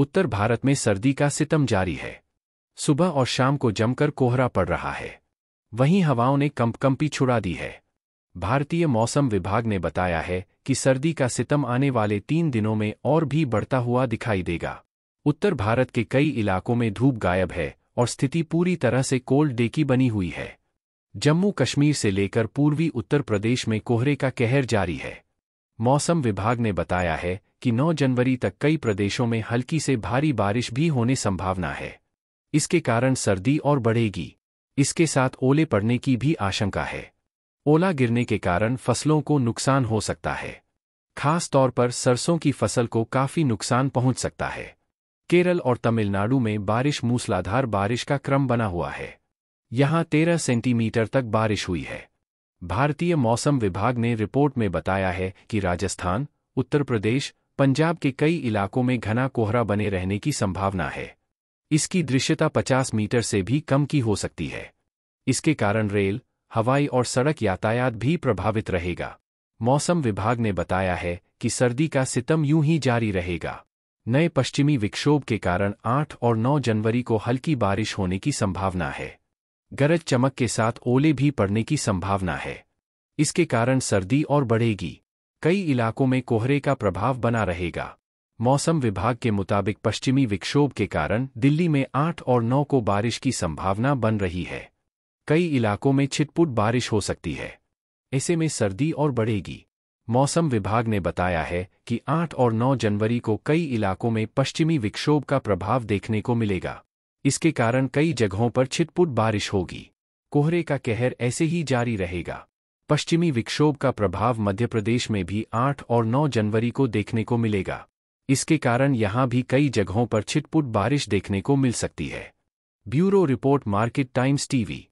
उत्तर भारत में सर्दी का सितम जारी है सुबह और शाम को जमकर कोहरा पड़ रहा है वहीं हवाओं ने कंपकंपी छुड़ा दी है भारतीय मौसम विभाग ने बताया है कि सर्दी का सितम आने वाले तीन दिनों में और भी बढ़ता हुआ दिखाई देगा उत्तर भारत के कई इलाकों में धूप गायब है और स्थिति पूरी तरह से कोल्ड डे की बनी हुई है जम्मू कश्मीर से लेकर पूर्वी उत्तर प्रदेश में कोहरे का कहर जारी है मौसम विभाग ने बताया है कि 9 जनवरी तक कई प्रदेशों में हल्की से भारी बारिश भी होने संभावना है इसके कारण सर्दी और बढ़ेगी इसके साथ ओले पड़ने की भी आशंका है ओला गिरने के कारण फसलों को नुकसान हो सकता है खास तौर पर सरसों की फसल को काफी नुकसान पहुंच सकता है केरल और तमिलनाडु में बारिश मूसलाधार बारिश का क्रम बना हुआ है यहां तेरह सेंटीमीटर तक बारिश हुई है भारतीय मौसम विभाग ने रिपोर्ट में बताया है कि राजस्थान उत्तर प्रदेश पंजाब के कई इलाकों में घना कोहरा बने रहने की संभावना है इसकी दृश्यता 50 मीटर से भी कम की हो सकती है इसके कारण रेल हवाई और सड़क यातायात भी प्रभावित रहेगा मौसम विभाग ने बताया है कि सर्दी का सितम यूं ही जारी रहेगा नए पश्चिमी विक्षोभ के कारण 8 और 9 जनवरी को हल्की बारिश होने की संभावना है गरज चमक के साथ ओले भी पड़ने की संभावना है इसके कारण सर्दी और बढ़ेगी कई इलाकों में कोहरे का प्रभाव बना रहेगा मौसम विभाग के मुताबिक पश्चिमी विक्षोभ के कारण दिल्ली में आठ और नौ को बारिश की संभावना बन रही है कई इलाकों में छिटपुट बारिश हो सकती है ऐसे में सर्दी और बढ़ेगी मौसम विभाग ने बताया है कि 8 और 9 जनवरी को कई इलाकों में पश्चिमी विक्षोभ का प्रभाव देखने को मिलेगा इसके कारण कई जगहों पर छिटपुट बारिश होगी कोहरे का कहर ऐसे ही जारी रहेगा पश्चिमी विक्षोभ का प्रभाव मध्य प्रदेश में भी 8 और 9 जनवरी को देखने को मिलेगा इसके कारण यहां भी कई जगहों पर छिटपुट बारिश देखने को मिल सकती है bureau report market times TV